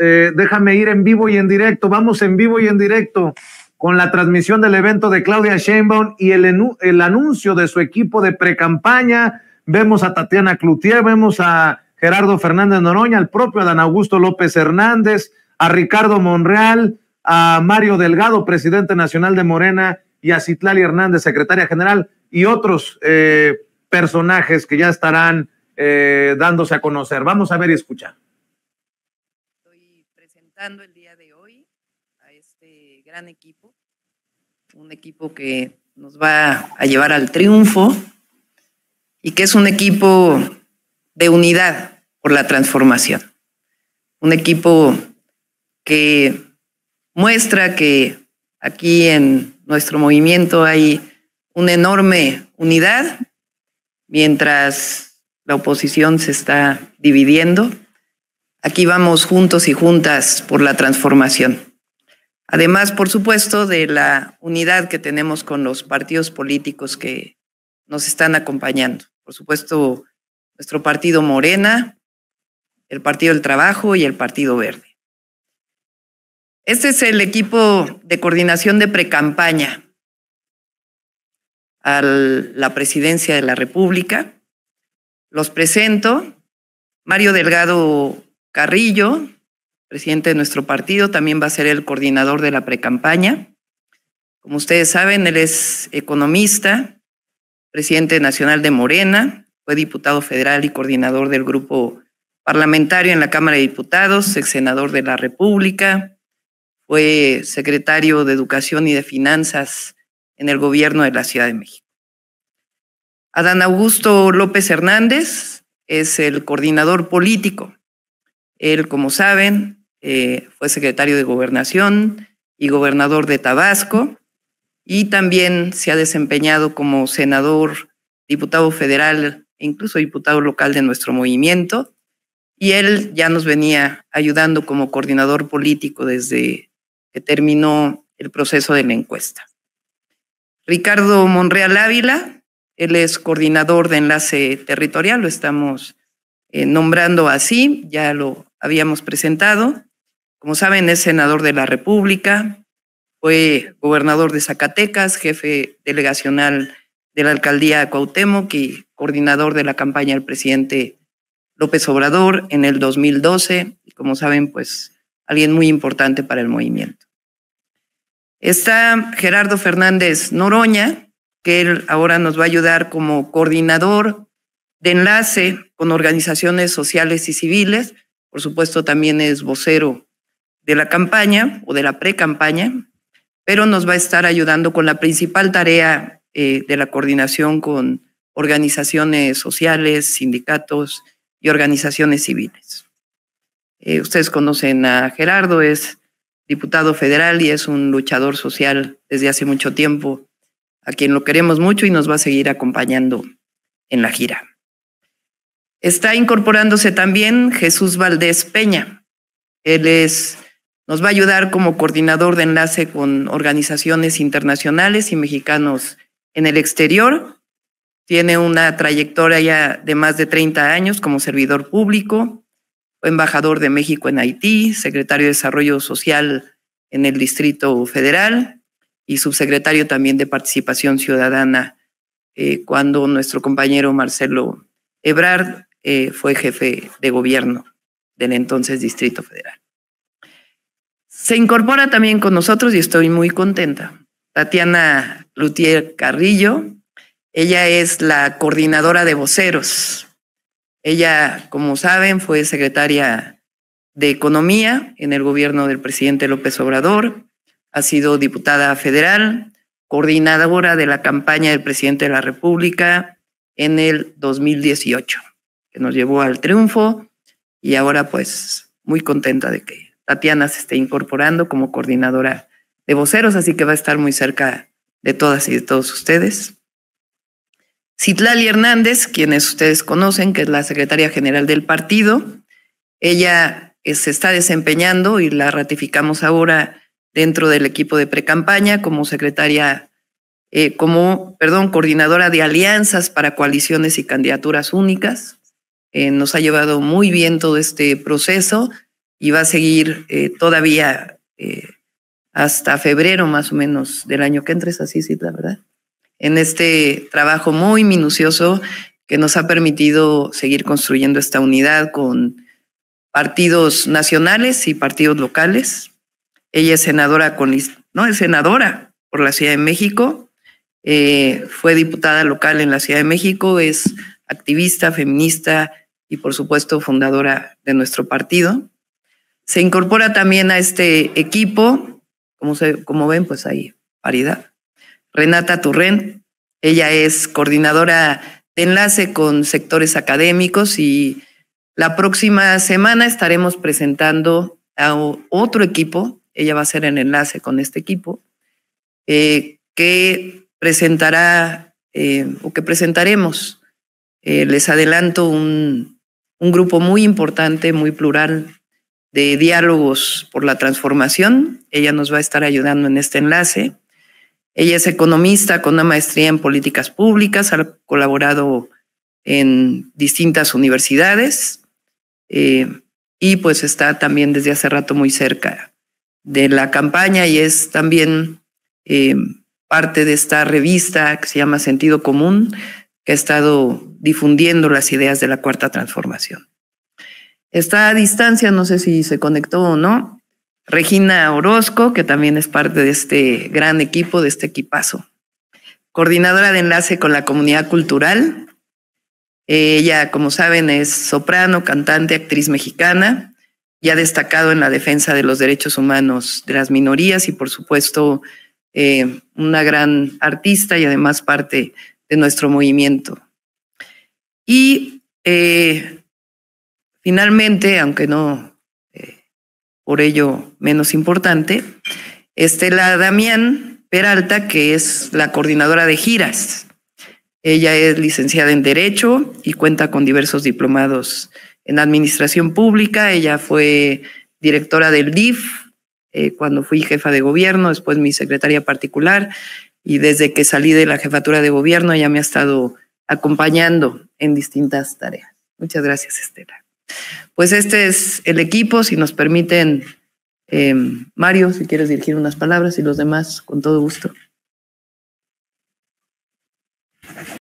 Eh, déjame ir en vivo y en directo, vamos en vivo y en directo con la transmisión del evento de Claudia Sheinbaum y el, anuncio de su equipo de pre-campaña Vemos a Tatiana Cloutier, vemos a Gerardo Fernández Noroña, al propio Adán Augusto López Hernández, a Ricardo Monreal, a Mario Delgado, presidente nacional de Morena, y a Citlali Hernández, secretaria general, y otros eh, personajes que ya estarán eh, dándose a conocer. Vamos a ver y escuchar el día de hoy a este gran equipo, un equipo que nos va a llevar al triunfo y que es un equipo de unidad por la transformación, un equipo que muestra que aquí en nuestro movimiento hay una enorme unidad, mientras la oposición se está dividiendo Aquí vamos juntos y juntas por la transformación. Además, por supuesto, de la unidad que tenemos con los partidos políticos que nos están acompañando. Por supuesto, nuestro partido Morena, el Partido del Trabajo y el Partido Verde. Este es el equipo de coordinación de precampaña a la presidencia de la República. Los presento. Mario Delgado Carrillo, presidente de nuestro partido, también va a ser el coordinador de la precampaña. Como ustedes saben, él es economista, presidente nacional de Morena, fue diputado federal y coordinador del grupo parlamentario en la Cámara de Diputados, ex senador de la República, fue secretario de Educación y de Finanzas en el gobierno de la Ciudad de México. Adán Augusto López Hernández es el coordinador político él, como saben, eh, fue secretario de Gobernación y gobernador de Tabasco y también se ha desempeñado como senador, diputado federal e incluso diputado local de nuestro movimiento. Y él ya nos venía ayudando como coordinador político desde que terminó el proceso de la encuesta. Ricardo Monreal Ávila, él es coordinador de enlace territorial, lo estamos eh, nombrando así, ya lo habíamos presentado. Como saben, es senador de la República, fue gobernador de Zacatecas, jefe delegacional de la alcaldía de Cuauhtémoc y coordinador de la campaña del presidente López Obrador en el 2012. Y como saben, pues alguien muy importante para el movimiento. Está Gerardo Fernández Noroña, que él ahora nos va a ayudar como coordinador de enlace con organizaciones sociales y civiles por supuesto también es vocero de la campaña o de la pre-campaña, pero nos va a estar ayudando con la principal tarea eh, de la coordinación con organizaciones sociales, sindicatos y organizaciones civiles. Eh, ustedes conocen a Gerardo, es diputado federal y es un luchador social desde hace mucho tiempo, a quien lo queremos mucho y nos va a seguir acompañando en la gira. Está incorporándose también Jesús Valdés Peña. Él es, nos va a ayudar como coordinador de enlace con organizaciones internacionales y mexicanos en el exterior. Tiene una trayectoria ya de más de 30 años como servidor público, embajador de México en Haití, secretario de Desarrollo Social en el Distrito Federal y subsecretario también de Participación Ciudadana eh, cuando nuestro compañero Marcelo Ebrard eh, fue jefe de gobierno del entonces Distrito Federal. Se incorpora también con nosotros y estoy muy contenta. Tatiana Lutier Carrillo, ella es la coordinadora de voceros. Ella, como saben, fue secretaria de Economía en el gobierno del presidente López Obrador, ha sido diputada federal, coordinadora de la campaña del presidente de la República en el 2018 nos llevó al triunfo y ahora pues muy contenta de que Tatiana se esté incorporando como coordinadora de voceros, así que va a estar muy cerca de todas y de todos ustedes. Citlali Hernández, quienes ustedes conocen, que es la secretaria general del partido, ella se está desempeñando y la ratificamos ahora dentro del equipo de precampaña como secretaria, eh, como, perdón, coordinadora de alianzas para coaliciones y candidaturas únicas. Eh, nos ha llevado muy bien todo este proceso y va a seguir eh, todavía eh, hasta febrero más o menos del año que entres, así sí, la verdad, en este trabajo muy minucioso que nos ha permitido seguir construyendo esta unidad con partidos nacionales y partidos locales. Ella es senadora con no es senadora por la Ciudad de México, fue diputada local en la Ciudad de México, es activista, feminista y por supuesto fundadora de nuestro partido. Se incorpora también a este equipo, como, como ven, pues hay paridad. Renata Turren, ella es coordinadora de enlace con sectores académicos y la próxima semana estaremos presentando a otro equipo, ella va a ser en enlace con este equipo, eh, que presentará eh, o que presentaremos eh, les adelanto un, grupo muy importante, muy plural, de diálogos por la transformación. Ella nos va a estar ayudando en este enlace. Ella es economista con una maestría en políticas públicas, ha colaborado en distintas universidades eh, y pues está también desde hace rato muy cerca de la campaña y es también eh, parte de esta revista que se llama Sentido Común, que ha estado difundiendo las ideas de la cuarta transformación. Está a distancia, no sé si se conectó o no, Regina Orozco, que también es parte de este gran equipo, de este equipazo. Coordinadora de enlace con la comunidad cultural. Ella, como saben, es soprano, cantante, actriz mexicana, ha destacado en la defensa de los derechos humanos de las minorías y, por supuesto, eh, una gran artista y además parte de nuestro movimiento. Y eh, finalmente, aunque no eh, por ello menos importante, este, la Damián Peralta, que es la coordinadora de giras. Ella es licenciada en Derecho y cuenta con diversos diplomados en Administración Pública. Ella fue directora del DIF eh, cuando fui jefa de gobierno, después mi secretaria particular y desde que salí de la jefatura de gobierno ya me ha estado acompañando en distintas tareas. Muchas gracias, Estela. Pues este es el equipo, si nos permiten, eh, Mario, si quieres dirigir unas palabras y los demás, con todo gusto.